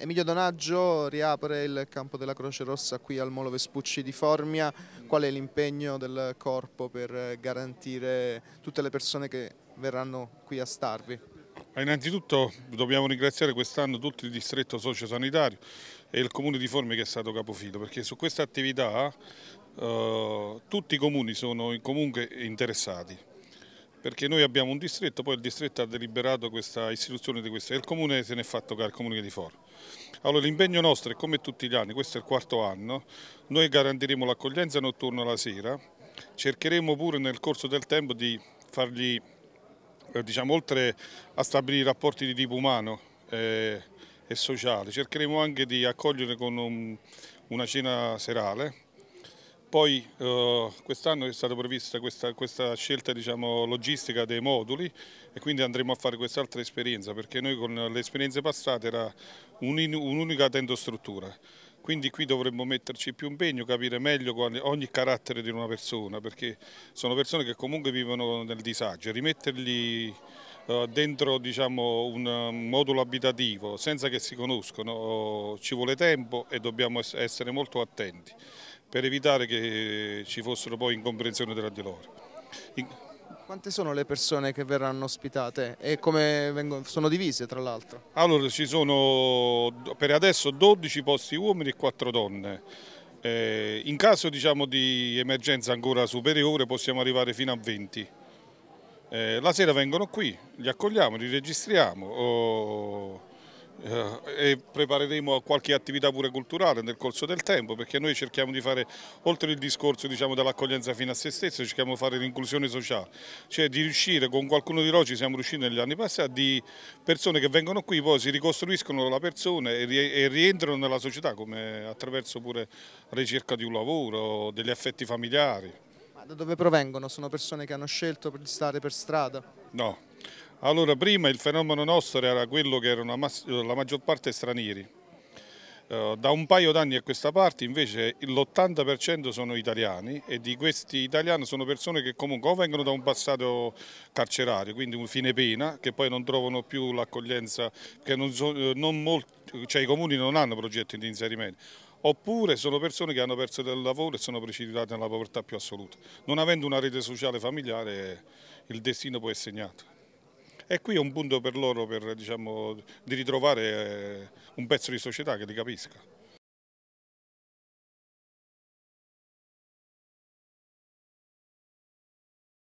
Emilio Donaggio riapre il campo della Croce Rossa qui al Molo Vespucci di Formia. Qual è l'impegno del corpo per garantire tutte le persone che verranno qui a starvi? Innanzitutto dobbiamo ringraziare quest'anno tutto il distretto sociosanitario e il comune di Formia che è stato capofilo perché su questa attività eh, tutti i comuni sono comunque interessati perché noi abbiamo un distretto, poi il distretto ha deliberato questa istituzione di questo e il comune se ne è fatto carico, il comune di Foro. Allora l'impegno nostro è come tutti gli anni, questo è il quarto anno, noi garantiremo l'accoglienza notturna la sera, cercheremo pure nel corso del tempo di fargli, eh, diciamo oltre a stabilire rapporti di tipo umano eh, e sociale, cercheremo anche di accogliere con un, una cena serale poi eh, quest'anno è stata prevista questa, questa scelta diciamo, logistica dei moduli e quindi andremo a fare quest'altra esperienza perché noi con le esperienze passate era un'unica un tendostruttura. Quindi qui dovremmo metterci più impegno, capire meglio ogni carattere di una persona perché sono persone che comunque vivono nel disagio, rimettergli eh, dentro diciamo, un eh, modulo abitativo senza che si conoscono ci vuole tempo e dobbiamo essere molto attenti per evitare che ci fossero poi incomprensioni tra di loro. Quante sono le persone che verranno ospitate e come vengono, sono divise tra l'altro? Allora ci sono per adesso 12 posti uomini e 4 donne. Eh, in caso diciamo, di emergenza ancora superiore possiamo arrivare fino a 20. Eh, la sera vengono qui, li accogliamo, li registriamo oh, eh, e prepareremo qualche attività pure culturale nel corso del tempo perché noi cerchiamo di fare, oltre il discorso diciamo, dell'accoglienza fino a se stessa, cerchiamo di fare l'inclusione sociale, cioè di riuscire con qualcuno di loro, ci siamo riusciti negli anni passati, di persone che vengono qui poi si ricostruiscono la persona e, ri e rientrano nella società come attraverso pure la ricerca di un lavoro, degli affetti familiari. Da dove provengono? Sono persone che hanno scelto di stare per strada? No. Allora, prima il fenomeno nostro era quello che erano la maggior parte stranieri. Eh, da un paio d'anni a questa parte invece l'80% sono italiani e di questi italiani sono persone che comunque o vengono da un passato carcerario, quindi un fine pena, che poi non trovano più l'accoglienza, perché non so, eh, non molti, cioè i comuni non hanno progetti di inserimento oppure sono persone che hanno perso del lavoro e sono precipitate nella povertà più assoluta. Non avendo una rete sociale familiare il destino poi è segnato. E qui è un punto per loro per, diciamo, di ritrovare eh, un pezzo di società che li capisca.